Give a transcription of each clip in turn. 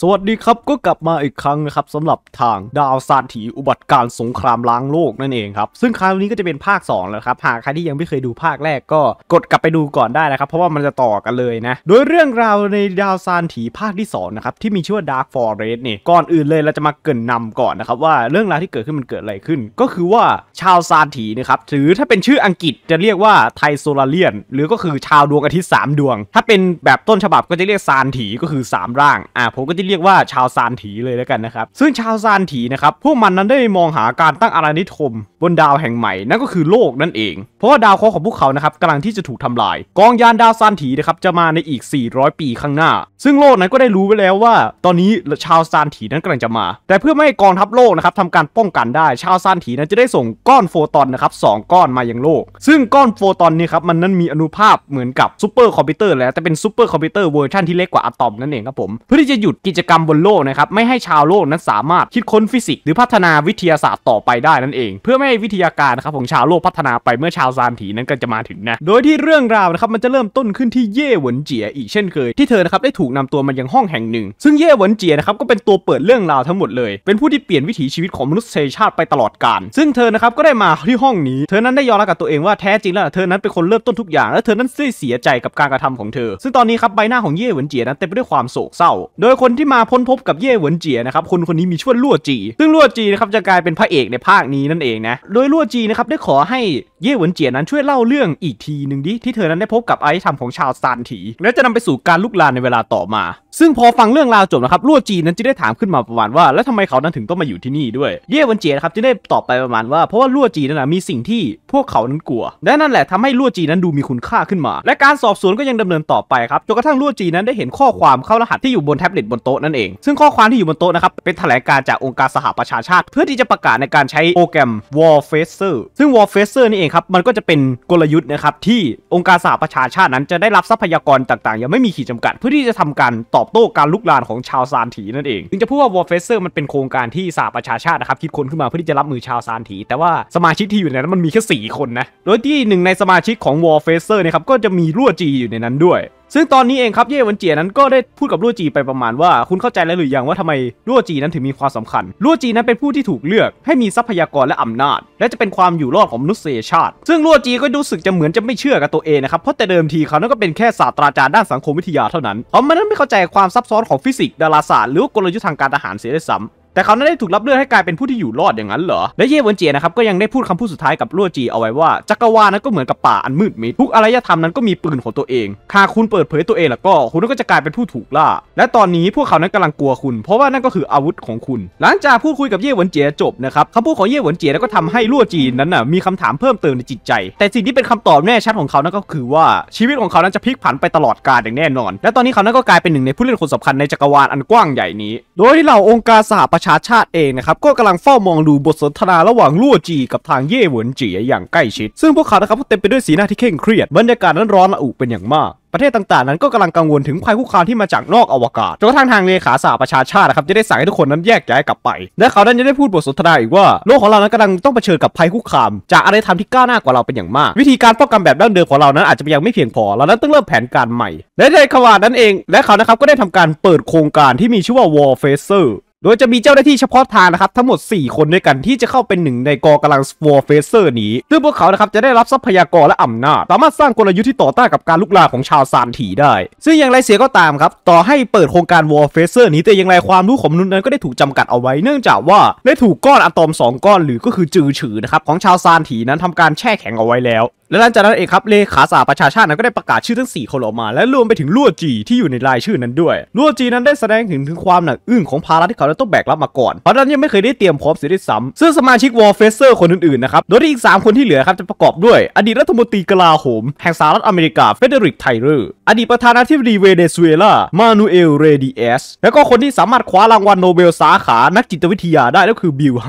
สวัสดีครับ ก็กลับมาอีกครั้งนะครับสำหรับทางดาวซานถี อุบัติการสงครามล้างโลกนั่นเองครับซึ่งคราวนี้ก็จะเป็นภาค 2 แล้วครับ หากใครที่ยังไม่เคยดูภาคแรกก็กดกลับไปดูก่อนได้นะครับ เพราะว่ามันจะต่อกันเลยนะ โดยเรื่องราวในดาวซานถีภาคที่2นะครับที่มีชื่อว่า Dark Forest นี่ยก่อนอื่นเลยเราจะมาเกินนำก่อนนะครับว่าเรื่องราวที่เกิดขึ้นมันเกิดอะไรขึ้น ก็คือว่าชาวซานถีนะครับหรือถ้าเป็นชื่ออังกฤษจะเรียกว่าไทโซลาเลียนหรือก็คือชาวดวงอาทิตย์3ดวง ถ้าเป็นแบบต้นฉบับก็จะเรียกซานถีก็คือ 3 ร่างอ่าผมก็จะที่เรียกว่าชาวซานถีเลยแล้วกันนะครับซึ่งชาวซานถีนะครับ พวกมันนั้นได้มองหาการตั้งอาณานิคมบนดาวแห่งใหม่ นั่นก็คือโลกนั่นเอง เพราะว่าดาวเคราะห์ของพวกเขานะครับกำลังที่จะถูกทำลาย กองยานดาวซานถีนะครับจะมาในอีก 400 ปีข้างหน้า ซึ่งโลกนั้นก็ได้รู้ไว้แล้วว่าตอนนี้ ชาวซานถีนั้นกำลังจะมา แต่เพื่อไม่ให้กองทัพโลกนะครับทำการป้องกันได้ ชาวซานถีนั้นจะได้ส่งก้อนโฟตอนนะครับสก้อนมายังโลก ซึ่งก้อนโฟตอนนี้ครับมันนั้นมีอนุภาพเหมือนกับซูเปอร์คอมพิวเตอร์แล้วแต่เป็นซูเปอร์คอมพิวเตอร์เวอร์ชันที่เล็กกว่าอะตอมนั่นเองครับผมเพื่อที่จะหยุดกิกิจกรรมบนโลกนะครับไม่ให้ชาวโลกนั้นสามารถคิดค้นฟิสิกส์หรือพัฒนาวิทยาศาสตร์ต่อไปได้นั่นเอง เพื่อไม่ให้วิทยาการนะครับของชาวโลกพัฒนาไปเมื่อชาวซานถีนั้นก็จะมาถึงนะโดยที่เรื่องราวนะครับมันจะเริ่มต้นขึ้นที่เย่หวนเจีย อีกเช่นเคย ที่เธอนะครับได้ถูกนำตัวมายังห้องแห่งหนึ่ง ซึ่งเย่หวนเจียนะครับก็เป็นตัวเปิดเรื่องราวทั้งหมดเลยเป็นผู้ที่เปลี่ยนวิถีชีวิตของมนุษยชาติไปตลอดกาลซึ่งเธอนะครับก็ได้มาที่ห้องนี้เธอนั้นได้ยอมรับกับตัวเองว่าแท้จริงแล้วเธอนั้นเป็นคนเริ่มต้นทุกอย่างและเธอนั้นเสียใจกับการกระทำของเธอ ซึ่งตอนนี้ครับใบหน้าของเย่หวนเจียนั้นเต็มไปด้วยความโศกเศร้า โดยคนทที่มาพ้นพบกับเย่หวนเจียนะครับ คนคนนี้มีชื่อลั่วจี ซึ่งลั่วจีนะครับจะกลายเป็นพระเอกในภาคนี้นั่นเองนะ โดยลั่วจีนะครับได้ขอให้เย่หวนเจียนั้นช่วยเล่าเรื่องอีกทีหนึ่งดิที่เธอนั้นได้พบกับไอซ์ทำของชาวซานถีและจะนำไปสู่การลุกลานในเวลาต่อมาซึ่งพอฟังเรื่องราวจบนะครับลู่จีนั้นจะได้ถามขึ้นมาประมาณว่า แล้วทำไมเขานั้นถึงต้องมาอยู่ที่นี่ด้วยเย่วันเจียครับจะได้ตอบไปประมาณว่าเพราะว่าลู่จีนั้นนะมีสิ่งที่พวกเขานั้นกลัวและนั่นแหละทำให้ลู่จีนั้นดูมีคุณค่าขึ้นมา และการสอบสวนก็ยังดำเนินต่อไปครับจนกระทั่งลู่จีนั้นได้เห็นข้อความเข้ารหัสที่อยู่บนแท็บเล็ตบนโต๊ะนั่นเอง ซึ่งข้อความที่อยู่บนโต๊ะนะครับเป็นแถลงการจากองค์การสหประชาชาติ เพื่อที่จะประกาศในการใช้โปรแกรม Warfacer ซึ่ง Warfacer นี่เองครับมันก็จะเป็นกลยุทธ์นะครับที่องค์การสหประชาชาตินั้นจะได้รับทรัพยากรต่าง ๆ ยังไม่มีขีดจากัด เพื่อที่จะทำการต่ออบโต้การลุกลานของชาวซานถีนั่นเอง ถึงจะพูดว่าวอลเฟเซอร์มันเป็นโครงการที่สหประชาชาตินะครับ คิดค้นขึ้นมาเพื่อที่จะรับมือชาวซานถีแต่ว่าสมาชิกที่อยู่ในนั้นมันมีแค่ 4 คนนะ โดยที่หนึ่งในสมาชิกของวอลเฟเซอร์นะครับ ก็จะมีรั่วจีอยู่ในนั้นด้วยซึ่งตอนนี้เองครับเย่วันเจียนั้นก็ได้พูดกับลู่จีไปประมาณว่าคุณเข้าใจแล้วหรือยังว่าทำไมลู่จีนั้นถึงมีความสำคัญลู่จีนั้นเป็นผู้ที่ถูกเลือกให้มีทรัพยากรและอำนาจ และจะเป็นความอยู่รอดของมนุษยชาติ ซึ่งลู่จีก็รู้สึกจะเหมือนจะไม่เชื่อกับตัวเองนะครับ เพราะแต่เดิมทีเขานั้นก็เป็นแค่ศาสตราจารย์ด้านสังคมวิทยาเท่านั้นเขามันนั้นไม่เข้าใจความซับซ้อนของฟิสิกส์ดาราศาสตร์ หรือกลยุทธ์ทางการทหารเสียด้วยซ้ำต่เขาได้ถูกรับเลือกให้กลายเป็นผู้ที่อยู่รอดอย่างนั้นเหรอ และเย่เวนเจียนะครับก็ยังได้พูดคำพูดสุดท้ายกับลั่วจีเอาไว้ว่าจักรวาลนั้นก็เหมือนกับป่าอันมืดมิดทุกอารยธรรมนั้นก็มีปืนของตัวเองหากคุณเปิดเผยตัวเองแล้วก็คุณก็จะกลายเป็นผู้ถูกล่า และตอนนี้พวกเขานั้นกำลังกลัวคุณ เพราะว่านั่นก็คืออาวุธของคุณ หลังจากพูดคุยกับเย่เวนเจียจบนะครับคำพูดของเย่เวนเจียก็ทำให้ลั่วจีนั้นน่ะมีคำถามเพิ่มเติมในจิตใจ แต่สิ่งที่เป็นคำตอบแน่ชัดของเขานั้นก็คือว่าชีวิตของเขานั้นจะพลิกผันไปตลอดกาลอย่างแน่นอนและตอนนี้เขานั้นก็กลายเป็นหนึ่งในผู้เล่นคนสำคัญในจักรวาลอันกว้างใหญ่นี้ โดยที่เหล่าองค์การสหประชาชาติเองนะครับก็กำลังเฝ้ามองดูบทสนทนาระหว่างลู่จี กับทางเย่หวนจีอย่างใกล้ชิดซึ่งพวกเขานะครับเต็มไปด้วยสีหน้าที่เคร่งเครียด บรรยากาศนั้นร้อนระอุเป็นอย่างมาก ประเทศต่างๆนั้นก็กำลังกังวลถึงภัยคุกคามที่มาจากนอกอวกาศจนกระทั่งทางเลขาสาประชาชาตินะครับจะได้สั่งให้ทุกคนนั้นแยกย้ายกลับไปและเขาดันจะได้พูดบทสนทนาอีกว่า โลกของเรานั้นกำลังต้องเผชิญกับภัยคุกคามจากอะไรทำที่ก้าวหน้ากว่าเราเป็นอย่างมาก วิธีการป้องกันแบบดั้งเดิมของเรานั้นอาจจะยังไม่เพียงพอเรานั้นต้องเริ่มแผนการใหม่และในขวานั้นเองและเขานะครับก็ได้ทำการเปิดโครงการที่มีชื่อว่า War Facer โดยจะมีเจ้าหน้าที่เฉพาะทางนะครับ ทั้งหมด 4 คนด้วยกันที่จะเข้าเป็นหนึ่งในกองกำลังสวอร์เฟเซอร์นี้ ซึ่งพวกเขานะครับจะได้รับทรัพยากรและอำนาจสามารถสร้างกลยุทธ์ที่ต่อต้านกับการลุกลามของชาวซานถีได้ ซึ่งอย่างไรเสียก็ตามครับ ต่อให้เปิดโครงการวอร์เฟเซอร์นี้ แต่อย่างไรความรู้ของมนุษย์นั้นก็ได้ถูกจำกัดเอาไว้ เนื่องจากว่าได้ถูกก้อนอะตอม 2 ก้อนหรือก็คือจือฉือนะครับของชาวซานถีนั้นทำการแช่แข็งเอาไว้แล้วและหลังจากนั้นเองครับเลขาสาประชาชาตินั้นก็ได้ประกาศชื่อทั้ง 4 คนออกมา และรวมไปถึงลู่จีที่อยู่ในรายชื่อนั้นด้วยลู่จีนั้นได้แสดงถึงถึงความหนักอึ้งของภาระที่เขาต้องแบกรับมาก่อนเพราะนั้นยังไม่เคยได้เตรียมพร้อมเสียด้วยซ้ำซึ่งสมาชิกวอลเฟเซอร์คนอื่นๆ นะครับ โดยที่อีก 3 คนที่เหลือครับจะประกอบด้วย อดีตรัฐมนตรีกลาโหมแห่งสหรัฐอเมริกาเฟเดริกไทเลอร์อดีตประธานาธิบดีเวเนซุเอลามานูเอลเรดิเอสและก็คนที่สามารถคว้ารางวัลโนเบลสาขานักจิตวิทยาได้ก็คือบิลไฮ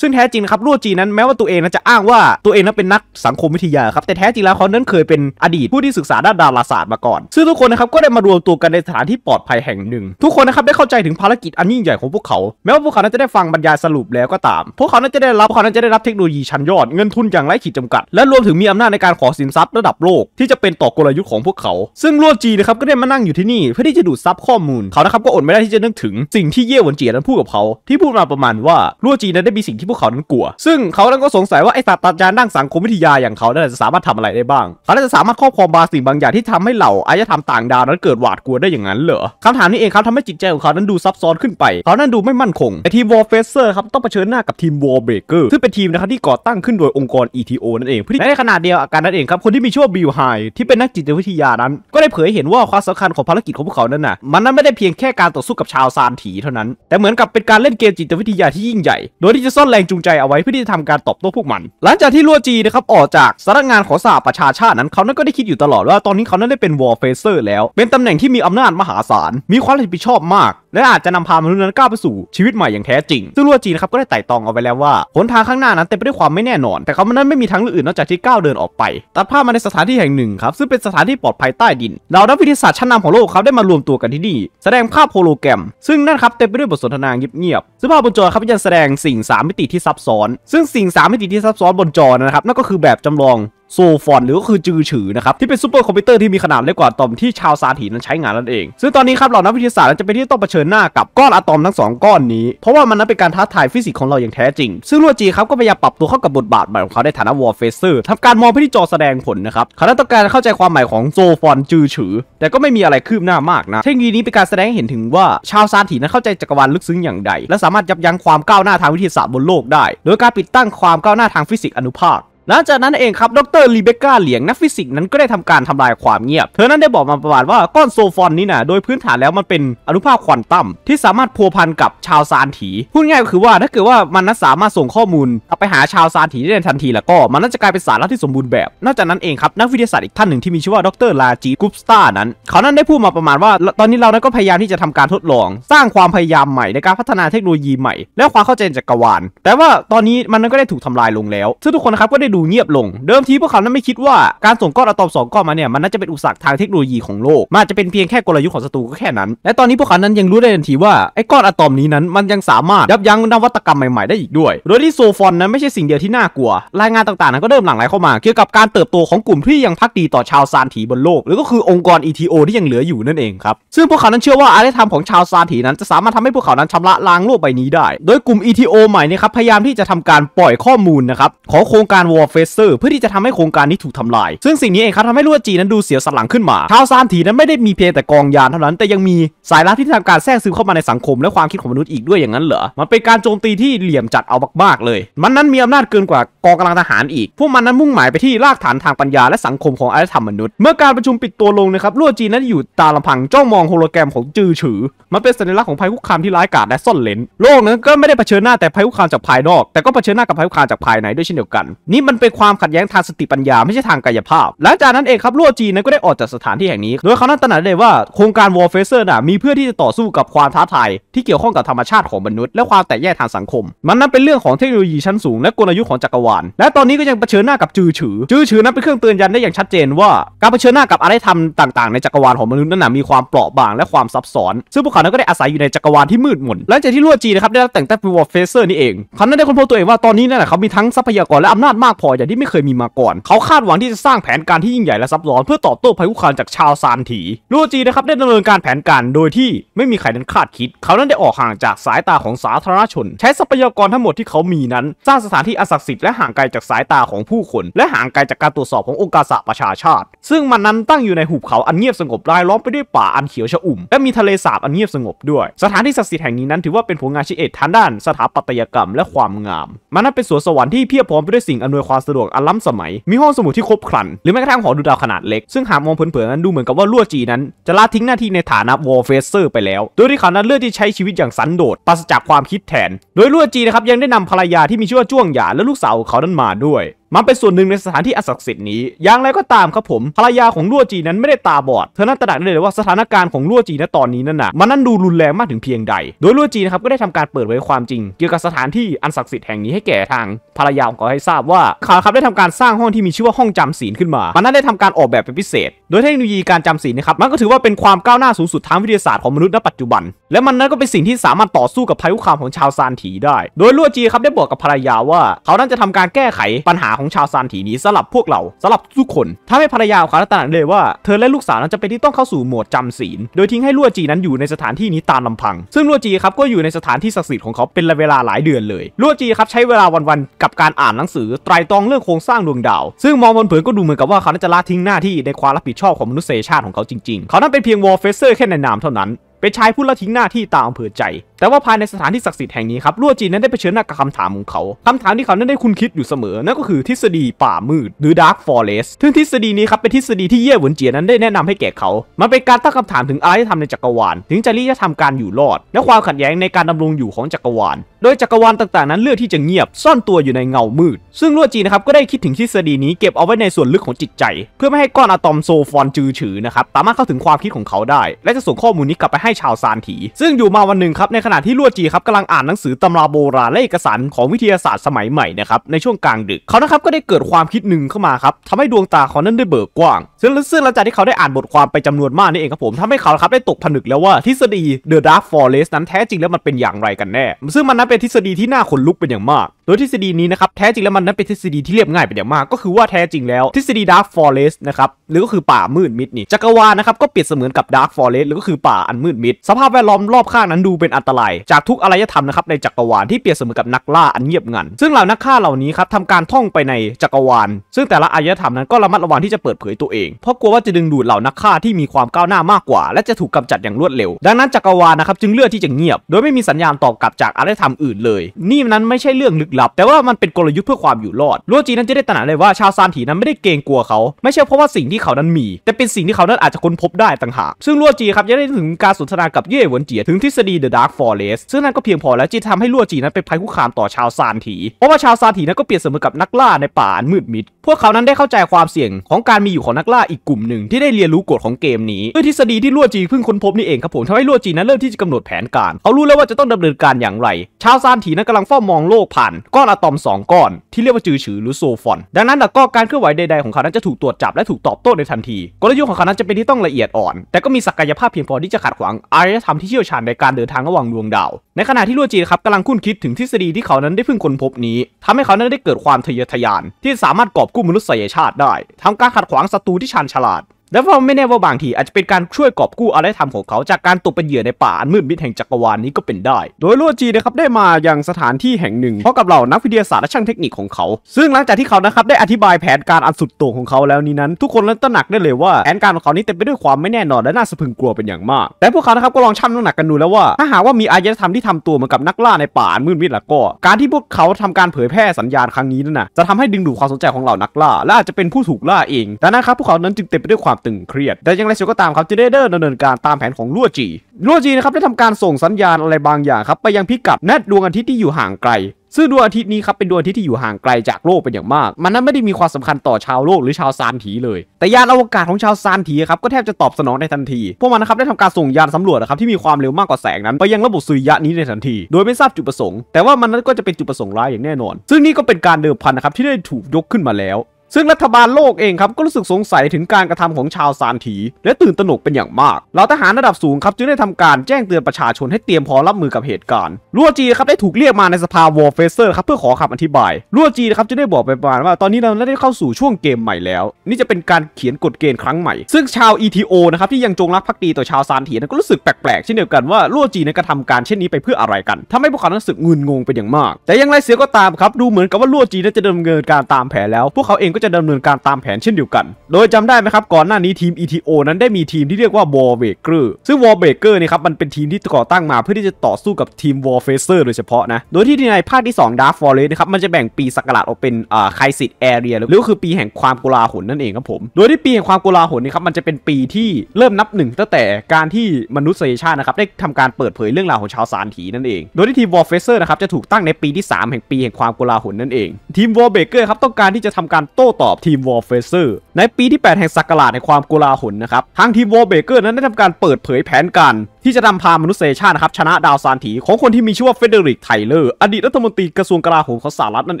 ซึ่งแท้จริงครับรั่วจีนั้นแม้ว่าตัวเองนั้นจะอ้างว่า ตัวเองนั้นเป็นนักสังคมวิทยาครับแต่แท้จริงแล้วเขานั้นเคยเป็นอดีตผู้ที่ศึกษาด้านดาราศาสตร์มาก่อนซึ่งทุกคนนะครับก็ได้มารวมตัวกันในสถานที่ปลอดภัยแห่งหนึ่ง ทุกคนนะครับได้เข้าใจถึงภารกิจอันยิ่งใหญ่ของพวกเขา แม้ว่าพวกเขานั้นจะได้ฟังบรรยายสรุปแล้วก็ตาม พวกเขานั้นจะได้รับเขานั้นจะได้รับเทคโนโลยีชั้นยอดเงินทุนอย่างไร้ขีดจำกัดและรวมถึงมีอำนาจในการขอสินทรัพย์ระดับโลกที่จะเป็นต่อกลยุทธ์ของพวกเขา ซึ่งรั่วจีนะครับก็ได้มานั่งอยู่ที่นี่เพื่อที่จะดูดซับข้อมูลเขานะครับก็อดไม่ได้ที่จะนึกถึงสิ่งที่เย่หวนเจียนั้นพูดกับเขาที่พูดมาประมาณว่ารั่วจีนั้นได้มีสิ่งทที่พวกเขานั้นกลัว ซึ่งเขาก็สงสัยว่าไอ้ศาสตราจารย์ด้านสังคมวิทยาอย่างเขานั้จะสามารถทำอะไรได้บ้างเขาจะสามารถครอบครองบางสิ่งบางอย่างที่ทำให้เหล่าอารยธรรมต่างดาวนั้นเกิดหวาดกลัวได้อย่างนั้นเหรอคำถามนี้เองครับทำให้จิตใจของเขานั้นดูซับซ้อนขึ้นไป เขานั้นดูไม่มั่นคงแต่ทีมวอลเฟเซอร์ครับต้องเผชิญหน้ากับทีมวอลเบรเกอร์ซึ่งเป็นทีมนะครับที่ก่อตั้งขึ้นโดยองค์กร ETO นั่นเอง และในขณะเดียวกันนั่นเองครับคนที่มีชื่อว่าบิลไฮที่เป็นนักจิตวิทยานั้น ก็ได้เผยเห็นว่าความสำคัญของภารกิจของพวกเขานั้นน่ะมันนั้นไม่ได้เพียงแค่ การต่อสู้กับชาวซานถีเท่านั้น แต่เหมือนกับเป็นการเล่นเกมจิตวิทยาที่ยิ่งใหญ่โดยที่จะซ่อนแรรงจูงใจเอาไว้เพื่อที่จะทำการตอบโต้พวกมัน หลังจากที่ลัวจีนะครับ ออกจากสำนักงานของสหประชาชาตินั้นเขานั้นก็ได้คิดอยู่ตลอดว่าตอนนี้เขานั้นได้เป็นวอร์เฟเซอร์แล้ว เป็นตำแหน่งที่มีอำนาจมหาศาล มีความรับผิดชอบมากและอาจจะนำพามนุษย์นั้นก้าวไปสู่ ชีวิตใหม่อย่างแท้จริง ซึ่งลัวจีนครับก็ได้ไต่ตองเอาไว้แล้วว่าหนทางข้างหน้านั้นเต็มไปด้วยความไม่แน่นอน แต่เขานั้นไม่มีทางเลือกอื่นนอกจากที่ก้าวเดินออกไป ตัดภาพมาในสถานที่แห่งหนึ่งครับซึ่งเป็นสถานที่ปลอดภัยใต้ดินเหล่านักวิทยาศาสตร์ชั้นนำของโลกครับได้มารวมตัวกันที่นี่แสดงภาพโฮโลแกรม ซึ่งนั่นครับเต็มไปด้วยบทสนทนาเงียบๆซึ่งภาพบนจอครับยังแสดงสิ่ง 3 มิติที่ซับซ้อน ซึ่งสิ่ง 3 มิติที่ซับซ้อนบนจอนะครับนั่นก็คือแบบจำลองโซฟอนหรือก็คือจือฉือ นะครับ ที่เป็นซูเปอร์คอมพิวเตอร์ที่มีขนาดเล็กกว่าอะตอมที่ชาวซาถีนั้นใช้งานนั่นเอง ซึ่งตอนนี้ครับเหล่านักวิทยาศาสตร์จะเป็นที่ต้องเผชิญหน้ากับก้อนอะตอมทั้งสองก้อนนี้ เพราะว่ามันนั้นเป็นการท้าทายฟิสิกส์ของเราอย่างแท้จริง ซึ่งลัวจีครับก็พยายามปรับตัวเข้ากับบทบาทใหม่ของเขาในฐานะวอร์เฟเซอร์ทำการมองไปที่จอแสดงผลนะครับเขาะต้องการเข้าใจความหมายของโซฟอนจือฉือ แต่ก็ไม่มีอะไรคืบหน้ามากนะเทคโนโลยีนี้เป็นการแสดงให้เห็นถึงว่าชาวซาถีนั้นเข้าใจจักรวาลลึกซึ้งอย่างใดและสามารถยับยั้งความก้าวหน้าทางวิทยาศาสตร์บนโลกได้ โดยการปิดตั้งความก้าวหน้าทางฟิสิกส์อนุภาคหลังจากนั้นเองครับ ดรรีเบก้าเหลียง นักฟิสิกส์นั้นก็ได้ทำการทำลายความเงียบ เธอนั้นได้บอกมาประวัติว่าก้อนโซฟอนนี้นะโดยพื้นฐานแล้วมันเป็นอนุภาคควอนตัมที่สามารถพัวพันกับชาวซานถี พูดง่ายก็คือว่าถ้าเกิดว่า มันนั้นสามารถส่งข้อมูลไปหาชาวซานถีได้ทันทีแล้วก็มันน่าจะกลายเป็นสารที่สมบูรณ์แบบนอกจากนั้นเองครับนักวิทยาศาสตร์อีกท่านหนึ่งที่มีชื่อว่า ดรลาจีกุปสตานั้น เขานั้นได้พูดมาประมาณว่าตอนนี้เรานั้นก็พยายามที่จะทำการทดลอง สร้างความพยายามใหม่ในการพัฒนาเทคโนโลยีใหม่ และความเข้าใจจักรวาลแต่ว่าตอนนี้มันนั้นก็ได้ถูกทำลายลงแล้วซึ่งทุกคนครับก็ได้ดููเงียบลงเดิมทีพวกเขานั้นไม่คิดว่า การส่งก้อนอะตอมสองก้อนมาเนี่ยมันน่าจะเป็นอุปสรรคทางเทคโนโลยีของโลกมันจะเป็นเพียงแค่กลยุทธ์ของศัตรูก็แค่นั้น และตอนนี้พวกเขานั้นยังรู้ได้ทันทีว่าไอ้ก้อนอะตอมนี้นั้น มันยังสามารถยับยั้งนวัตกรรมใหม่ๆได้อีกด้วยโดยที่โซฟอนนั้นไม่ใช่สิ่งเดียวที่น่ากลัว รายงานต่างๆนั้นก็เริ่มหลั่งไหลเข้ามาเกี่ยวกับการเติบโตของกลุ่มที่ยังพักดีต่อชาวซานถีบนโลกหรือก็คือองค์กรอีทีโอที่ยังเหลืออยู่นั่นเองครับซึ่งพวกเขานั้นเชื่อว่าอารยธรรมของชาวซานถีนั้นจะสามารถทำให้พวกเขานั้นชำระล้างโลกใบนี้ได้ โดยกลุ่ม ETO ใหม่น่ครับพยายามที่จะทำการปล่อยข้อมูลนะครับของโครงการวอเฟสเซอร์เพื่อที่จะทำให้โครงการนี้ถูกทำลาย ซึ่งสิ่งนี้เองครับทำให้ลัวจีนั้นดูเสียสลังขึ้นมาทาวซานถีนั้นไม่ได้มีเพียงแต่กองยานเท่านั้น แต่ยังมีสายลับที่ทำการแทรกซึมเข้ามาในสังคมและความคิดของมนุษย์อีกด้วยอย่างนั้นเหรอ มันเป็นการโจมตีที่เหลี่ยมจัดเอามากๆเลย มันนั้นมีอำนาจเกินกว่ากองกำลังทหารอีก พวกมันนั้นมุ่งหมายไปที่รากฐานทางปัญญาและสังคมของอารยธรรมมนุษย์ เมื่อการประชุมปิดตัวลงนะครับลัวจีนั้นอยู่ตาลำพังจ้องมองโฮโลแกรมของจือฉือมันเป็นสัญลักษณ์ของภัยคุกคามที่ร้ายกาจและซ่อนเลนโลกนั้นก็ไม่ได้เผชิญหน้าแต่ภัยคุกคามจากภายนอกแต่ก็เผชิญหน้ากับภัยคุกคามจากภายในด้วยเช่นเดียวกัน นี่มันเป็นความขัดแย้งทางสติปัญญา ไม่ใช่ทางกายภาพ หลังจากนั้นเองครับ ลัวจีนนั้นก็ได้ออกจากสถานที่แห่งนี้ โดยเขานั้นตระหนักได้ว่าโครงการวอลเฟเซอร์น่ะมีเพื่อที่จะต่อสู้กับความท้าทายที่เกี่ยวข้องกับธรรมชาติของมนุษย์และความแตกแยกทางสังคม มันนั้นเป็นเรื่องของเทคโนโลยีชั้นสูง และกลยุทธ์ของจักรวาล และตอนนี้ก็ยังเผชิญหน้ากับจือฉือจือฉือนั้นเป็นเครื่องเตือนยันได้อย่างชัดเจนว่า การเผชิญหน้ากับอารยธรรมต่าง ๆ ในจักรวาลของมนุษย์นั้นนะมีความเปราะบางและความซับซ้อน ซึ่งพวกเขานก็ได้อาศัยอยู่ในจักรวาลที่มืดมนหลังจากที่ลัวจีนะครับได้รับแต่งตั้งเป็นวอลเฟเซอร์นี่เองเขาได้คนพบตัวเองว่าตอนนี้นั่นแหละเขามีทั้งทรัพยากรและอำนาจมากพออย่างที่ไม่เคยมีมาก่อน เขาคาดหวังที่จะสร้างแผนการที่ยิ่งใหญ่และซับซ้อนเพื่อตอบโต้ภัยคุกคามจากชาวซานถีลูจีนะครับได้ดำเนินการแผนการโดยที่ไม่มีใครนั้นคาดคิด เขานั้นได้ออกห่างจากสายตาของสาธารณชน ใช้ทรัพยากรทั้งหมดที่เขามีนั้น สร้างสถานที่อันศักดิ์สิทธิ์และห่างไกลจากสายตาของผู้คน และห่างไกลจากการตรวจสอบขององค์การสหประชาชาติ ซึ่งมันนั้นตั้งอยู่ในหุบเขาอันเงียบสงบรายล้อมไปด้วยป่าอันเขียวชอุ่มและมีทะเลสาบอันเงียบสงบด้วยสถานที่ศักดิ์สิทธิ์แห่งนี้นั้นถือว่าเป็นผลงานชิ้นเอกทางด้านสถาปัตยกรรมและความงาม มันนั้นเป็นสวนสวรรค์ที่เพียบพร้อมไปด้วยสิ่งอำนวยความสะดวกอันล้ำสมัยมีห้องสมุดที่ครบครัน หรือแม้กระทั่งหอดูดาวขนาดเล็กซึ่งหากมองเผินๆนั้นดูเหมือนกับว่าลั่วจีนั้นจะลาทิ้งหน้าที่ในฐานะวอลเฟเซอร์ไปแล้ว โดยที่เขานั้นเลือกที่ใช้ชีวิตอย่างสันโดษปราศจากความคิดแทน โดยลั่วจีนะครับยังได้นำภรรยาที่มีชื่อว่าจ้วงหยาและลูกสาวเขานั้นมาด้วยมันเป็นส่วนหนึ่งในสถานที่ อันศักดิ์สิทธิ์นี้ อย่างไรก็ตามครับผม ภรรยาของลู่จีนั้นไม่ได้ตาบอด เธอนั้นตระหนักได้เลยว่าสถานการณ์ของลู่จีณตอนนี้นั่นน่ะมันนั้นดูรุนแรงมากถึงเพียงใด โดยลู่จีนะครับก็ได้ทำการเปิดเผยความจริง เกี่ยวกับสถานที่อันศักดิ์สิทธิ์แห่งนี้ให้แก่ทางภรรยาของเขาให้ทราบว่าเขาครับได้ทำการสร้างห้องที่มีชื่อว่าห้องจำศีลขึ้นมา มันนั้นได้ทำการออกแบบเป็นพิเศษโดยเทคโนโลยีการจำศีลนะครับมันก็ถือว่าเป็นความก้าวหน้าสูงสุดทางวิทยาศาสตร์ของมนุษย์ณปัจจุบัน และมันนั้นก็เป็นสิ่งที่สามารถต่อสู้กับภัยคุกคามของชาวซานถีได้ โดยลัวจีครับได้บอกกับภรรยาว่า เขานั้นจะทำการแก้ไขปัญหาของชาวซานถีนี้สำหรับพวกเราสำหรับทุกคนถ้าให้ภรรยาของเขาตระหนักเลยว่าเธอและลูกสาวนั้นจะเป็นที่ต้องเข้าสู่โหมดจำศีลโดยทิ้งให้ลัวจีนั้นอยู่ในสถานที่นี้ตามลำพัง ซึ่งลัวจีครับก็อยู่ในสถานที่ศักดิ์สิทธิ์ของเขาเป็นระเวลาหลายเดือนเลย ลัวจีครับใช้เวลาวันๆกับการอ่านหนังสือไตรตรองเรื่องโครงสร้างดวงดาว ซึ่งมองบนเผินก็ดูเหมือนกับว่าเขาจะละทิ้งหน้าที่ในความรับผิดชอบของมนุษยชาติของเขาจริงๆ เขานั้นเป็นเพียงวอลเฟเซอร์แค่ในนามเท่านั้น เป็นชายผู้ละทิ้งหน้าที่ตามอำเภอใจแต่ว่าภายในสถานที่ศักดิ์สิทธิ์แห่งนี้ครับลั่วจีนนั้นได้เผชิญหน้ากับคำถามของเขาคำถามที่เขานั้นได้คุณคิดอยู่เสมอ นั่นก็คือ ทฤษฎีป่ามืด หรือ Dark Forest ซึ่งทฤษฎีนี้ครับ เป็นทฤษฎีที่เย่หวนเจียนั้นได้แนะนำให้แก่เขามันเป็นการตั้งคำถามถึงอารยธรรมในจักรวาลถึงจริยธรรมการอยู่รอด และความขัดแย้งในการดำรงอยู่ของจักรวาล โดยจักรวาลต่างๆนั้น เลือกที่จะเงียบซ่อนตัวอยู่ในเงามืด ซึ่งลั่วจีนะครับก็ได้คิดถึงทฤษฎีนี้เก็บเอาไว้ในส่วนลึกของจิตใจ เพื่อไม่ให้ก้อนอะตอมโซฟอนจือฉือนะครับสามารถเข้าถึงความคิดของเขาได้ และจะส่งข้อมูลนี้กลับไปให้ชาวซานถี ซึ่งอยู่มาวันหนึ่งครับในขขณะที่ลวดจีครับกำลังอ่านหนังสือตำราโบราณและเอกสารของวิทยาศาสตร์สมัยใหม่นะครับ ในช่วงกลางดึกเขานะครับก็ได้เกิดความคิดหนึ่งเข้ามาครับทำให้ดวงตาเขานั้นได้เบิกกว้าง ซึ่งซึ่งหลังจากที่เขาได้อ่านบทความไปจำนวนมากนี่เองครับผมทำให้เขาครับได้ตกผนึกแล้วว่าทฤษฎี The Dark Forest นั้นแท้จริงแล้วมันเป็นอย่างไรกันแน่ซึ่งมันนั้นเป็นทฤษฎีที่น่าขนลุกเป็นอย่างมากโดยทฤษฎีนี้นะครับแท้จริงแล้วมันนั้นเป็นทฤษฎีที่เรียบง่ายไปอย่างมากก็คือว่าแท้จริงแล้ว ทฤษฎีดาร์ f ฟอเรสต์นะครับหรือก็คือป่ามืดมิดนี่จักรวาลนะครับก็เปรียบเสมือนกับดาร์ f ฟอเรสต์หรือก็คือป่าอันมืดมิดสภาพแวดล้อมรอบข้างนั้นดูเป็นอันตรายจากทุกอารยธรรมนะครับในจักรวาลที่เปรียบเสมือนกับนักล่าอันเงียบงันซึ่งเหล่านักฆ่าเหล่านี้ครับทำการท่องไปในจักรวาลซึ่งแต่ละอารยธรรมนั้นก็ระมัดระวังที่จะเปิดเผยตัวเองเพราะกลัวว่าจะดึงดูดเหล่านักฆ่าที่มีความก้าวหน้ามากกว่า และจะถูกกำจัดอย่างรวดเร็ว ดังนั้นจักรวาลนะครับจึงเลือกที่จะเงียบ โดยไม่มีสัญญาณตอบกลับจากอารยธรรมอื่นเลยนี่นั้นไม่ใช่เรื่องลึกลับแต่ว่ามันเป็นกลยุทธ์เพื่อความอยู่รอดลัวจีนั้นจะได้ตระหนักเลยว่าชาวซานถีนั้นไม่ได้เกรงกลัวเขา ไม่ใช่เพราะว่าสิ่งที่เขานั้นมี แต่เป็นสิ่งที่เขานั้นอาจจะค้นพบได้ต่างหาก ซึ่งลัวจีครับจะได้ถึงการสนทนากับเย่หวนเจียถึงทฤษฎี The Dark Forest ซึ่งนั้นก็เพียงพอแล้วที่ทำให้ลัวจีนั้นเป็นภัยคุกคามต่อชาวซานถีเพราะว่าชาวซานถีนั้นก็เปรียบเสมือนกับนักล่าในป่าอันมืดมิด พวกเขานั้นได้เข้าใจความเสี่ยงของการมีอยู่ของนักล่าอีกกลุ่มหนึ่ง ที่ได้เรียนรู้กฎของเกมนี้ด้วยทฤษฎีที่ลัวจีเพิ่งค้นพบนี่เองครับผมทำให้ลัวจีนั้นเริ่มที่จะกำหนดแผนการเขารู้แล้วว่าจะต้องดำเนินการอย่างไร ชาวซานถีนั้นกำลังเฝ้ามองโลกผ่านก้อนอะตอม2ก้อน ที่เรียกว่าจือฉือหรือโซฟอน ดังนั้นแล้วก็การเคลื่อนไหวใดๆของเขานั้นจะถูกตรวจจับและถูกตอบโต้ในทันที กลยุทธ์ของเขานั้นจะเป็นที่ต้องละเอียดอ่อน แต่ก็มีศักยภาพเพียงพอที่จะขัดขวางอารยธรรมที่เชี่ยวชาญในการเดินทางระหว่างดวงดาวในขณะที่ลัวจีครับกำลังคุ้นคิดถึงทฤษฎีที่เขานั้นได้เพิ่งค้นพบนี้ ทำให้เขานั้นได้เกิดความทะเยอทะยาน ที่สามารถกอบกู้มนุษยชาติได้ ทำการขัดขวางศัตรูที่ชาญฉลาดและเราไม่แน่ว่าบางที อาจจะเป็นการช่วยกอบกู้อารยธรรมของเขา จากการตกเป็นเหยื่อในป่าอันมืดมิดแห่งจักรวาลนี้ก็เป็นได้ โดยลัวจีนะครับได้มาอย่างสถานที่แห่งหนึ่งเพราะกับเหล่านักวิทยาศาสตร์และช่างเทคนิคของเขา ซึ่งหลังจากที่เขานะครับได้อธิบายแผนการอันสุดโต่งของเขาแล้วนี้นั้น ทุกคนนั้นตระหนักได้เลยว่าแผนการของเขานี้เต็มไปด้วยความไม่แน่นอนและน่าสะพึงกลัวเป็นอย่างมาก แต่พวกเขานะครับก็ลองชั่งน้ำหนักกันดูแล้วว่าถ้าหากว่ามีอารยธรรมที่ทำตัวเหมือนกับนักล่าในป่าอันมืดมิดแล้วก็ การที่พวกเขาทำการเผยแพร่สัญญาณครั้งนี้นั่นนะจะทำให้ดึงดูดความสนใจของเหล่านักล่าและอาจจะเป็นผู้ถูกล่าเองดังนั้นครับพวกเขานั้นจึงเต็มไปด้วยความตึงเครียดแต่ยังไรเสียก็ตามครับเจเนเดอร์ดำเนินการตามแผนของลัวจี ลัวจีนะครับได้ทำการส่งสัญญาณอะไรบางอย่างครับไปยังพิกัดแนดดวงอาทิตย์ที่อยู่ห่างไกลซึ่งดวงอาทิตย์นี้ครับเป็นดวงอาทิตย์ที่อยู่ห่างไกลจากโลกเป็นอย่างมาก มันนั้นไม่ได้มีความสำคัญต่อชาวโลกหรือชาวซานถีเลยแต่ยานอวกาศของชาวซานถีครับก็แทบจะตอบสนองในทันทีพวกมันนะครับได้ทำการส่งยานสำรวจนะครับที่มีความเร็วมากกว่าแสงนั้น ไปยังระบบสุริยะนี้ในทันทีโดยไม่ทราบจุดประสงค์แต่ว่ามันนั้นก็จะเป็นจุดประสงค์ร้ายอย่างแน่นอน ซึ่งนี่ก็เป็นการเดิมพันนะครับที่ได้ถูกยกขึ้นมาแล้วซึ่งรัฐบาลโลกเองครับ ก็รู้สึกสงสัยถึงการกระทำของชาวซานถีและตื่นตระหนกเป็นอย่างมาก เหล่าทหารระดับสูงครับจึงได้ทำการแจ้งเตือนประชาชนให้เตรียมพร้อมรับมือกับเหตุการณ์ลัวจีครับได้ถูกเรียกมาในสภาวอร์เฟเซอร์ครับเพื่อขอคำอธิบาย ลัวจีนะครับจึงได้บอกไปประมาณว่าตอนนี้เราได้เข้าสู่ช่วงเกมใหม่แล้ว นี่จะเป็นการเขียนกฎเกณฑ์ครั้งใหม่ ซึ่งชาวอีทีโอนะครับที่ยังจงรักภักดีต่อชาวซานถีนั้นก็รู้สึกแปลกๆเช่นเดียวกันว่าลัวจีนั้นกระทำการเช่นนี้ไปเพื่ออะไรกัน ทำให้พวกเขา้รู้สึกงุนงงเป็นอย่างมาก แต่อย่างไรเสียก็ตามครับดูเหมือนกับว่าลัวจีนั้นจะดำเนินการตามแผนแล้วพวกเขาเองก็จะดำเนินการตามแผนเช่นเดียวกัน โดยจำได้ไหมครับ ก่อนหน้านี้ทีม ETO นั้นได้มีทีมที่เรียกว่า Warbreaker ซึ่ง War Breaker นี่ครับมันเป็นทีมที่ก่อตั้งมาเพื่อที่จะต่อสู้กับทีม Warfacer โดยเฉพาะนะ โดยที่ในภาคที่ 2 Dark Forest นะครับมันจะแบ่งปีศักราชออกเป็นอ่าไคสิตแอเรียหรือก็คือปีแห่งความกุลาหลนั่นเองครับผม โดยที่ปีแห่งความกุลาหลนี่ครับมันจะเป็นปีที่เริ่มนับหนึ่งตั้งแต่การที่มนุษยชาตินะครับได้ทำการเปิดเผยเรื่องราวของชาวสารถีนั่นเอง โดยที่ทีม Warfacer นะครับจะถูกตั้งในปีที่3แห่งปีแห่งความกุลาหลนั่นเอง ทีม War Breaker ครับต้องการที่จะทำการโ้ตอบทีมวอลเฟเซอร์ในปีที่ 8 แห่งศักราชในความกุลาหลนะครับ ทางทีมวอลเบเกอร์นั้นได้ทำการเปิดเผยแผนการที่จะนำพามนุษยชาตินะครับชนะดาวซานถีของคนที่มีชื่อว่าเฟเดริกไทเลอร์อดีตรัฐมนตรีกระทรวงกลาโหมของสหรัฐนั่น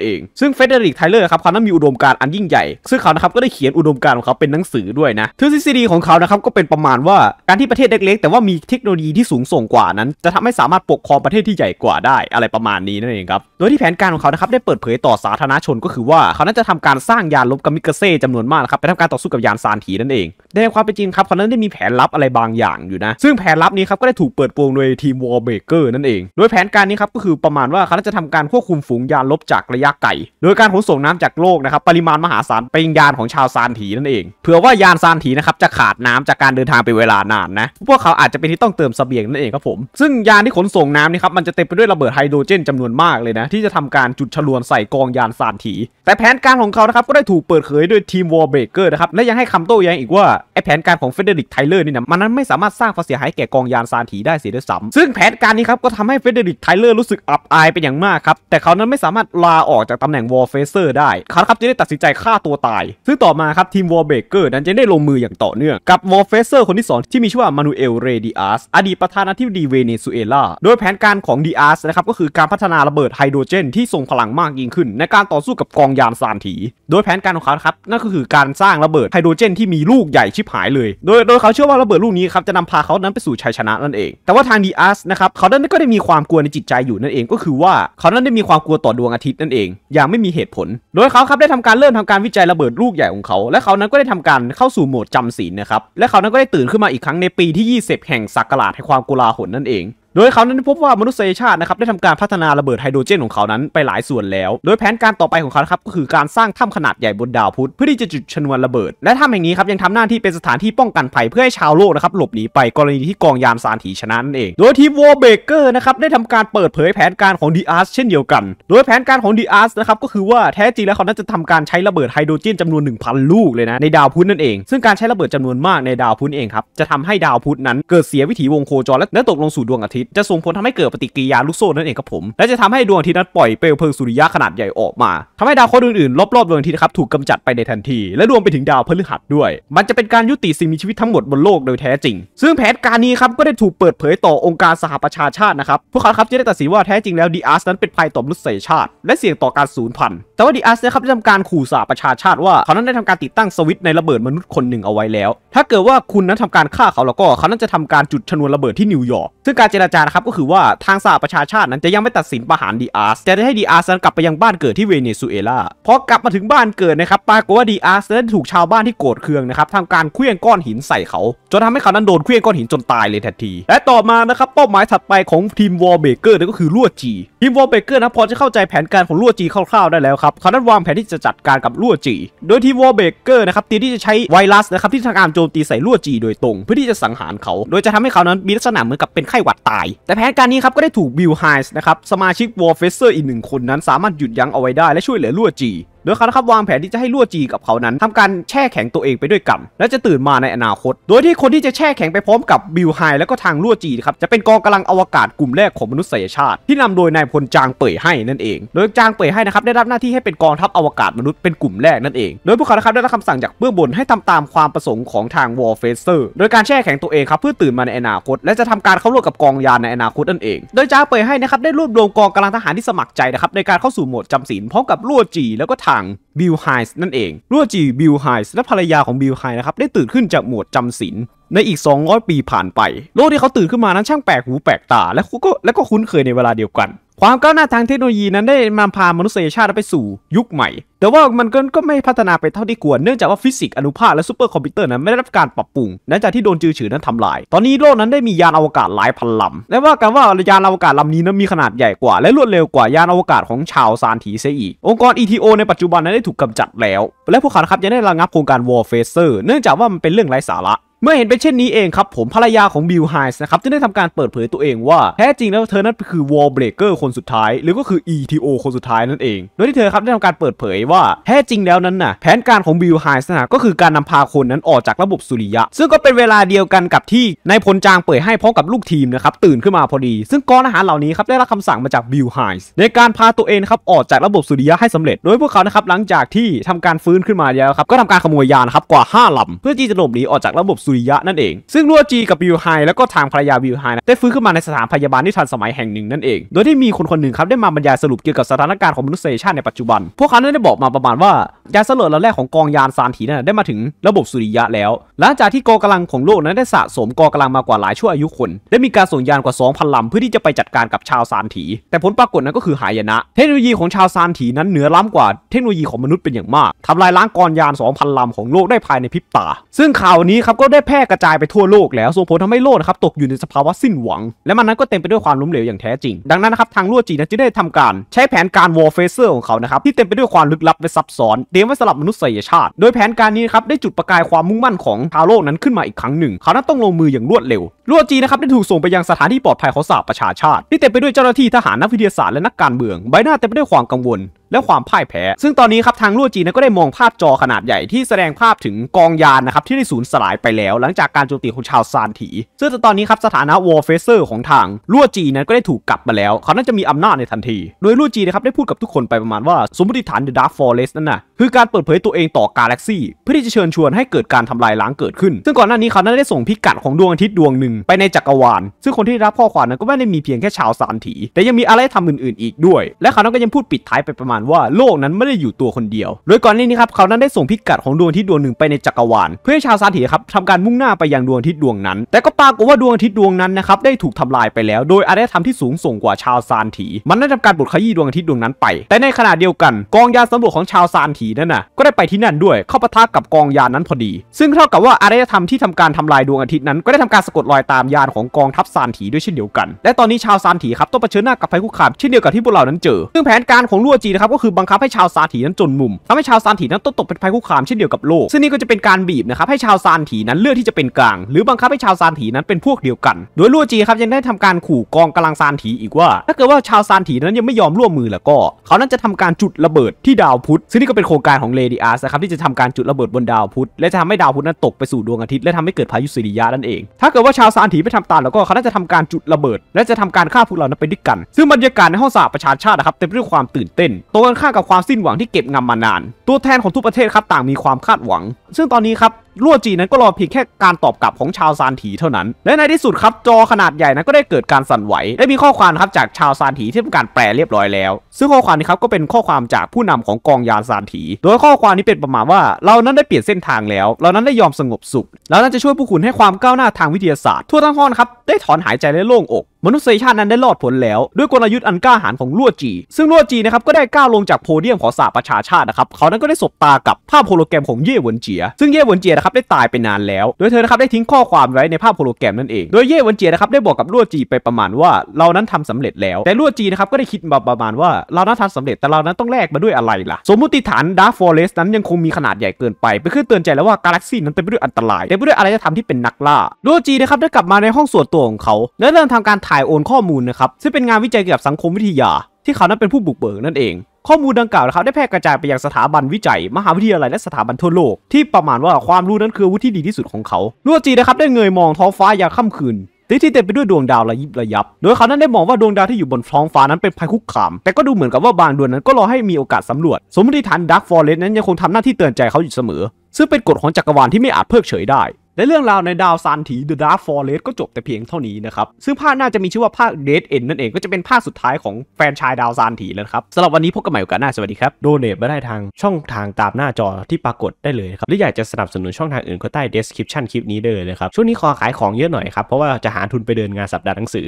เอง ซึ่งเฟเดริกไทเลอร์ครับเขานั้นมีอุดมการอันยิ่งใหญ่ซึ่งเขานะครับก็ได้เขียนอุดมการของเขาเป็นหนังสือด้วยนะทฤษฎีของเขานะครับก็เป็นประมาณว่าการที่ประเทศเล็กๆ แต่ว่ามีเทคโนโลยีที่สูงส่งกว่านั้น จะทำให้สามารถปกครองประเทศที่ใหญ่กว่าได้อะไรประมาณนี้นั่นเองครับโดยที่แผนการของเขานะครับได้เปิดเผยต่อสาธารณชนก็คือว่าเขานั้นจะทำการสร้างยานลบกามิกาเซ่จำนวนมากครับไปทำการต่อสู้กับยานซานถีนั่นเองในความเป็นจริงครับเขานั้นได้มีแผนลับอะไรบางอย่างอยู่นะซึ่งแผนลับนี้ครับก็ได้ถูกเปิดโปงโดยทีมวอลเบเกอร์นั่นเอง โดยแผนการนี้ครับก็คือประมาณว่าเขาจะทำการควบคุมฝูงยานลบจากระยะไกลโดยการขนส่งน้ำจากโลกนะครับปริมาณมหาศาลไปยังยานของชาวซานถีนั่นเองเผื่อว่ายานซานถีนะครับจะขาดน้ำจากการเดินทางไปเวลานานนะพวกเขาอาจจะเป็นที่ต้องเติมสเสบียงนั่นเองครับผมซึ่งยานที่ขนส่งน้ำนี่ครับมันจะเต็มไปด้วยระเบิดไฮโดรเจนจำนวนมากเลยนะที่จะทำการจุดฉลวนใส่กองยานซานถีแต่แผนการของเขานะครับก็ได้ถูกเปิดเผยโดยทีมวอลเบเกอร์นะครับและยังให้คำโต้แย้งอีกว่าไอแผนการของเฟเดริกไทเลอร์นี่นะมันนั้นไม่สามารถสร้างความเสียหายแก่กองยานานซานถีได้เสียด้วยซ้ำซึ่งแผนการนี้ครับก็ทำให้เฟเดริกไทเลอร์รู้สึกอับอายเป็นอย่างมากครับ แต่เขานั้นไม่สามารถลาออกจากตำแหน่งวอลเฟเซอร์ได้เขาครับจะได้ตัดสินใจฆ่าตัวตาย ซึ่งต่อมาครับ ทีมวอลเบเกอร์นั้นจะได้ลงมืออย่างต่อเนื่อง กับวอลเฟเซอร์คนที่2ที่มีชื่อว่ามานูเอลเรดิอาสอดีตประธานาธิบดีเวเนซุเอลาโดยแผนการของดิอาสนะครับก็คือการพัฒนาระเบิดไฮโดรเจนที่ทรงพลังมากยิ่งขึ้น ในการต่อสู้กับกองยานซานถีโดยแผนการของเขาครับนั่นก็คือการสร้างระเบิดไฮโดรเจนที่มีลูกใหญ่ชิบหายเลย โดยโดยเขาเชื่อว่าระเบิดลูกนี้ครับจะนำพาเขานั้นไปสู่ชัยชนนะนั่นเอง แต่ว่าทางดีอาสนะครับ เขานั้นก็ได้มีความกลัวในจิตใจอยู่นั่นเองก็คือว่า เขานั้นได้มีความกลัวต่อดวงอาทิตย์นั่นเองอย่างไม่มีเหตุผล โดยเขาครับได้ทำการเริ่มทำการวิจัยระเบิดลูกใหญ่ของเขา และเขานั้นก็ได้ทำการเข้าสู่โหมดจำศีลนะครับและเขานั้นก็ได้ตื่นขึ้นมาอีกครั้งในปีที่ 20 แห่งศักราชแห่งความกุลาหลนั่นเองโดยเขานั้นพบว่ามนุษยชาตินะครับได้ทำการพัฒนาระเบิดไฮโดรเจนของเขานั้นไปหลายส่วนแล้ว โดยแผนการต่อไปของเขาครับ ก็คือการสร้างถ้ำขนาดใหญ่บนดาวพุธเพื่อที่จะจุดชนวนระเบิดและถ้ำแห่งนี้ครับยังทำหน้าที่เป็นสถานที่ป้องกันภัยเพื่อให้ชาวโลกนะครับหลบหนีไปกรณีที่กองยามซานถีชนะนั่นเอง โดยทีมวอเบเกอร์นะครับได้ทำการเปิดเผยแผนการของดีอาร์สเช่นเดียวกันโดยแผนการของดีอาร์สนะครับก็คือว่าแท้จริงแล้วเขานั้นจะทำการใช้ระเบิดไฮโดรเจนจำนวน1000ลูกเลยนะในดาวพุธนั่นเองซึ่งการใช้ระเบิดจำนวนมากในดาวพุธเองครับจะทำให้ดาวพุธนั้น เกิดเสียวิถีวงโคจรและตกลงสู่ดวงอาทิตยจะส่งผลทำให้เกิดปฏิกิริยาลูกโซ่นั่นเองครับผม และจะทำให้ดวงอาทิตย์นั้นปล่อยเปลวเพลิงสุริยะขนาดใหญ่ออกมา ทำให้ดาวเคราะห์อื่นๆ รอบๆ ดวงอาทิตย์ครับถูกกาจัดไปในทันที และรวมไปถึงดาวพฤหัสด้วย มันจะเป็นการยุติสิ่งมีชีวิตทั้งหมดบนโลกโดยแท้จริง ซึ่งแผนการนี้ครับก็ได้ถูกเปิดเผยต่อองค์การสหประชาชาตินะครับพวกเขาครับจะได้ตัดสินว่าแท้จริงแล้วดีอาร์สนั้นเป็นภัยต่อมนุษยชาติ และเสี่ยงต่อการสูญพันธุ์แต่ว่าดีอาร์สนะครับได้ทำการขู่สหประชาชาติว่าเขานั้นได้ทำการติดตั้งสวิตในระเบิดมนุษย์คนหนึ่งเอาไว้แล้ว ถ้าเกิดว่าคุณนั้นทำการฆ่าเขาแล้วก็เขานั้นจะทำการจุดชนวนระเบิดที่นิวยอร์กซึ่งการเจรจานะครับก็คือว่าทางสหประชาชาตินั้นจะยังไม่ตัดสินประหารดีอาร์สจะได้ให้ดีอาร์สันกลับไปยังบ้านเกิดที่เวเนซุเอลาพอกลับมาถึงบ้านเกิดนะครับปรากฏว่าดีอาร์สนั้นถูกชาวบ้านที่โกรธเคืองนะครับทำการเคลื่อนก้อนหินใส่เขาจนทำให้เขานั้นโดนเคลื่อนก้อนหินจนตายเลยทันที และต่อมานะครับเป้าหมายถัดไปของทีมวอลเบเกอร์นั่นก็คือลวดจี ทีมวอลเบเกอร์นะพอจะเข้าใจแผนการของลวดจีคร่าวๆได้แล้วครับเขานั้นวางแผนที่จะจัดการกับลวดจี โดยทีมวอลเบเกอร์นะครับเตรียมที่จะใช้ไวรัสนะครับที่ทางอารโจมตีใส่ลวดจีโดยตรงเพื่อที่จะสังหารเขา โดยจะทำให้เขานั้นมีลักษณะเหมือนกับเป็นไข้หวัดตาายแต่แผนการนี้ครับก็ได้ถูกบิลไฮส์นะครับ สมาชิกวอลเฟสเซอร์อีกหนึ่งคนนั้นสามารถหยุดยั้งเอาไว้ได้และช่วยเหลือลั่วจีโดยเขาครับวางแผนที่จะให้ลั่วจีกับเขานั้น ทำการแช่แข็งตัวเองไปด้วยกันและจะตื่นมาในอนาคต โดยที่คนที่จะแช่แข็งไปพร้อมกับบิลไฮและก็ทางลั่วจีครับจะเป็นกองกำลังอวกาศกลุ่มแรกของมนุษยชาติที่นำโดยนายพลจางเป่ยให้นั่นเอง โดยจางเป่ยให้นะครับได้รับหน้าที่ให้เป็นกองทัพอวกาศมนุษย์เป็นกลุ่มแรกนั่นเองโดยพวกเขาครับได้รับคำสั่งจากเบื้องบนให้ทำตามความประสงค์ของทางวอลเฟเซอร์โดยการแช่แข็งตัวเองครับเพื่อตื่นมาในอนาคต และจะทำการเข้าร่วมกับกองยานในอนาคตนั่นเอง โดยจางเป่ยให้นะครับได้รวบรวมกองกำลังทหารที่สมัครใจนะครับในการเข้าสู่โหมดจาศีลพร้อมกับลั่วจีแล้วก็ทาังบิลไฮส์นั่นเองรั่วจีบิลไฮส์และภรรยาของบิลไฮนะครับได้ตื่นขึ้นจากหมวดจำศีลในอีก 200 ปีผ่านไป โลกที่เขาตื่นขึ้นมานั้นช่างแปลกหูแปลกตาและก็และก็คุ้นเคยในเวลาเดียวกัน ความก้าวหน้าทางเทคโนโลยีนั้นได้มำพามนุษยชาติไปสู่ ยุคใหม่ แต่ว่ามันก็ก็ไม่พัฒนาไปเท่าที่ควร เนื่องจากว่าฟิสิกส์อนุภาค และซูเปอร์คอมพิวเตอร์นั้นไม่ได้รับการปรับปรุงหลังจากที่โดนจือฉือนั้นทำลาย ตอนนี้โลกนั้นได้มียานอวกาศหลายพันลำ และว่ากันว่ายานอวกาศลำนี้นั้นมีขนาดใหญ่กว่าและรวดเร็วกว่ายานอวกาศของชาวซานทีเซอีก องค์กร ETO ในปัจจุบันนั้นได้ถูกกำจัดแล้ว และพวกเขาครับยังได้ระงับโครงการวอลเฟเซอร์เนื่องจากว่ามันเป็นเรื่องไร้สาระเมื่อเห็นเป็นเช่นนี้เองครับผมภรรยาของบิลไฮส์นะครับจึงได้ทำการเปิดเผยตัวเองว่าแท้จริงแล้วเธอนั้นคือวอลเบรเกอร์คนสุดท้าย หรือก็คือ ETO คนสุดท้ายนั่นเอง โดยที่เธอครับได้ทำการเปิดเผยว่าแท้จริงแล้วนั้นน่ะแผนการของบิลไฮส์นะก็คือการนำพาคนนั้นออกจากระบบสุริยะ ซึ่งก็เป็นเวลาเดียวกันกับที่นายพลจางเปิดให้พร้อมกับลูกทีมนะครับตื่นขึ้นมาพอดี ซึ่งกองทหารเหล่านี้ครับได้รับคำสั่งมาจากบิลไฮส์ในการพาตัวเองครับออกจากระบบสุริยะให้สำเร็จโดยพวกเขานะครับหลังจากที่ทำการฟื้นขึ้นมาแล้วครับก็ทำการขโมยยานครับกว่า5ลำเพื่อที่จะหลบหนีออกจากระบบุริยะนั่นเอง ซึ่งลัวจีกับวิวไฮแล้วก็ทางภรรยาวิวไฮได้ฟื้นขึ้นมาในสถานพยาบาลที่ทันสมัยแห่งหนึ่งนั่นเอง โดยที่มีคนคนหนึ่งครับได้มาบรรยายสรุปเกี่ยวกับสถานการณ์ของมนุษยชาติในปัจจุบัน พวกเขาได้บอกมาประมาณว่ายานสลดระลำแรกของกองยานซานถีนั้นได้มาถึงระบบสุริยะแล้ว หลังจากที่กองกำลังของโลกนั้นได้สะสมกองกำลังมากว่าหลายชั่วอายุคน ได้มีการส่งยานกว่า2,000ลำเพื่อที่จะไปจัดการกับชาวซานถีแต่ผลปรากฏนั้นก็คือหายนะเทคโนโลยีของชาวซานถีนั้นเหนือล้ำกว่าเทคโนโลยีของมนุษย์เป็นอย่างมากทำลายล้างกองยาน2,000ลำของโลกได้ภายในพริบตา ซึ่งข่าวนี้ครับก็ได้แพร่กระจายไปทั่วโลกแล้วส่งผลทำให้โลกนะครับตกอยู่ในสภาวะสิ้นหวัง และมันนั้นก็เต็มไปด้วยความล้มเหลวอย่างแท้จริง ดังนั้นนะครับทางลั่วจีนจึงได้ทำการ ใช้แผนการวอลเฟเซอร์ของเขานะครับที่เต็มไปด้วยความลึกลับและซับซ้อนเรียมไว้สำหรับมนุษยชาติ โดยแผนการนี้ครับ ได้จุดประกายความมุ่งมั่นของชาวโลกนั้นขึ้นมาอีกครั้งหนึ่ง เขาต้องลงมืออย่างรวดเร็วลัวจีนะครับได้ถูกส่งไปยังสถานที่ปลอดภัยของสหประชาชาติ ที่เต็มไปด้วยเจ้าหน้าที่ทหารนักวิทยาศาสตร์และนักการเมือง ใบหน้าเต็มไปด้วยความกังวลและความพ่ายแพ้ ซึ่งตอนนี้ครับทางลัวจีนก็ได้มองภาพจอขนาดใหญ่ที่แสดงภาพถึงกองยานนะครับที่ได้สูญสลายไปแล้ว หลังจากการโจมตีของชาวซานถีซึ่งตอนนี้ครับสถานะวอลเฟเซอร์ของทางลัวจีนั้นก็ได้ถูกกลับมาแล้ว เขาน่าจะมีอำนาจในทันที โดยลัวจีนะครับได้พูดกับทุกคนไปประมาณว่า สมมติฐานเดอะดาร์ฟฟอเรสต์นั่นนะคือการเปิดเผยตัวเองต่อกาแล็กซี่เพื่อที่จะเชิญชวนให้เกิดการทำลายล้างเกิดขึ้น ซึ่งก่อนหน้านี้เขาได้ส่งพิกัดของดวงอาทิตย์ดวงหนึ่งไปในจักรวาล ซึ่งคนที่รับข้อความนั้นก็ไม่ได้มีเพียงแค่ชาวซานถีแต่ยังมีอะไรทำอื่นๆอีกด้วย และเขานั้นก็ยังพูดปิดท้ายไปประมาณว่าโลกนั้นไม่ได้อยู่ตัวคนเดียวโดยก่อนหน้านี้ครับเขานั้นได้ส่งพิกัดของดวงทิศดวงหนึ่งไปในจักรวาลเพื่อให้ชาวซานถีครับทำการมุ่งหน้าไปยังดวงทิศดวงนั้น แต่ก็ปรากฏว่าดวงทิศดวงนั้นนะครับได้ถูกทำลายไปแล้วโดยอไรทํรที่สูงส่งกว่าชาวซานถีมันได้ทำการบดขยี้ดวงทิศดวงนั้นไป แต่ในขณะเดียวกัน กองยานสำรวจของชาวซานถีนั่นน่ะก็ได้ไปที่นั่นด้วย เข้าปะทะกับกองยานั้นพอดี ซึ่งเท่ากับว่าอไรทำที่ทำการทำลายดวงอาทิตย์นั้น ก็ได้ทำการสะกดรอยตามยานของกองทัพซานถีด้วยเช่นเดียวกัน และตอนนี้ชาวซานถีครับต้องเผชิญหน้ากับภัยคุกคามเช่นเดียวกับที่พวกเรานั้นเจอซึ่งแผนการของลัวจีนะครับก็คือบังคับให้ชาวซานถีนั้นจนมุมทำให้ชาวซานถีนั้นต้องตกเป็นภัยคุกคามเช่นเดียวกับโลก ซึ่งนี่ก็จะเป็นการบีบนะครับให้ชาวซานถีนั้นเลือกที่จะเป็นกลาง หรือบังคับให้ชาวซานถีนั้นเป็นพวกเดียวกัน โดยลัวจีครับยังได้ทำการขู่กองกำลังซานถีอีกว่า ถ้าเกิดว่าชาวซานถีนั้นยังไม่ยอมร่วมมือแล้วก็ เขานั้นจะทำการจุดระเบิดที่ดาวพุธ ซึ่งนี่ก็เป็นโครงการของเลดีอาร์สนะครับที่จะทำการจุดระเบิดบนดาวพุธ และจะทำให้ดาวพุธนั้นตกไปสู่ดวงอาทิตย์และทำให้เกิดพายุสุริยะนั่นเอง ถ้าเกิดว่าชาวซานถีไปทำตามแล้วก็เขาน่าจะทำการจุดระเบิด และจะทำการฆ่าพวกเรานั้นไปด้วยกัน ซึ่งบรรยากาศในห้องสาประชาชาตินะครับเต็มไปด้วยความตื่นเต้นตรงกันข้ามกับความสิ้นหวังที่เก็บงำมานาน ตัวแทนของทุกประเทศครับต่างมีความคาดหวังซึ่งตอนนี้ครับลั่วจีนั้นก็รอเพียงแค่การตอบกลับของชาวซานถีเท่านั้นและในที่สุดครับ จอขนาดใหญ่นั้นก็ได้เกิดการสั่นไหวและมีข้อความครับจากชาวซานถีที่ทำการแปลเรียบร้อยแล้ว ซึ่งข้อความนี้ครับก็เป็นข้อความจากผู้นำของกองยานซานถีโดยข้อความนี้เป็นประมาณว่าเรานั้นได้เปลี่ยนเส้นทางแล้ว เรานั้นได้ยอมสงบสุขเรานั้นจะช่วยผู้คุณให้ความก้าวหน้าทางวิทยาศาสตร์ทั่วทั้งห้องครับ ได้ถอนหายใจและโล่งอกมนุษยชาตินั้นได้รอดผลแล้ว ด้วยกลยุทธ์อันกล้าหาญของลัวจี ซึ่งลัวจีนะครับก็ได้ก้าวลงจากโพเดียมของสหประชาชาตินะครับ เขานั้นก็ได้สบตากับภาพโฮโลแกรมของเย่หวนเจียซึ่งเย่หวนเจียนะครับได้ตายไปนานแล้ว โดยเธอนะครับได้ทิ้งข้อความไว้ในภาพโฮโลแกรมนั่นเองโดยเย่หวนเจียนะครับได้บอกกับลัวจีไปประมาณว่า เรานั้นทำสำเร็จแล้ว แต่ลัวจีนะครับก็ได้คิดมาประมาณว่าเรานั้นทำสำเร็จ แต่เรานั้นต้องแลกมาด้วยอะไรล่ะสมมติฐานดาร์ฟอร์เรสนั้นยังคงมีขนาดใหญ่เกินไปไปขึ้นเตือนใจแล้วว่ากาแล็กซี่นั้นเต็มไปด้วยอันตรายเต็มไปด้วยอะไรจะทำที่เป็นนักล่าลัวจีนะครับได้กลับมาในห้องส่วนตัวของเขาและเริ่มทำการถ่ายโอนข้อมูล นะครับ ซึ่งเป็นงานวิจัยเกี่ยวกับสังคมวิทยา ที่เขานั้นเป็นผู้บุกเบิกนั่นเอง ข้อมูลดังกล่าวนะครับได้แพร่กระจายไปยังสถาบันวิจัย มหาวิทยาลัยและสถาบันทั่วโลก ที่ประมาณว่าความรู้นั้นคือวุฒิที่ดีที่สุดของเขาลัวจีนะครับได้เงยมองท้องฟ้ายามค่ำคืนที่ที่เต็มไปด้วยดวงดาวระยิบระยับโดยเขานั้นได้มองว่าดวงดาวที่อยู่บนท้องฟ้านั้นเป็นภัยคุกคามแต่ก็ดูเหมือนกับว่าบางดวงนั้นก็รอให้มีโอกาสสำรวจ สมมติฐานดาร์กฟอร์เรสต์นั้นยังคงทำหน้าที่เตือนใจเขาอยู่เสมอ ซึ่งเป็นกฎของจักรวาลที่ไม่อาจเพิกเฉยได้และเรื่องราวในดาวซานถี The Dark Forest ก็จบแต่เพียงเท่านี้นะครับ ซึ่งภาคน่าจะมีชื่อว่าภาค Dead End นั่นเองก็จะเป็นภาคสุดท้ายของแฟนชายดาวซานถีแล้วครับสำหรับวันนี้พบกันใหม่โอกาสหน้าสวัสดีครับโดเนทมาได้ทางช่องทางตามหน้าจอที่ปรากฏได้เลยครับ หรืออยากจะสนับสนุนช่องทางอื่นก็ใต้ description คลิปนี้ได้เลยครับช่วงนี้ขอขายของเยอะหน่อยครับเพราะว่าจะหาทุนไปเดินงานสัปดาห์หนังสือ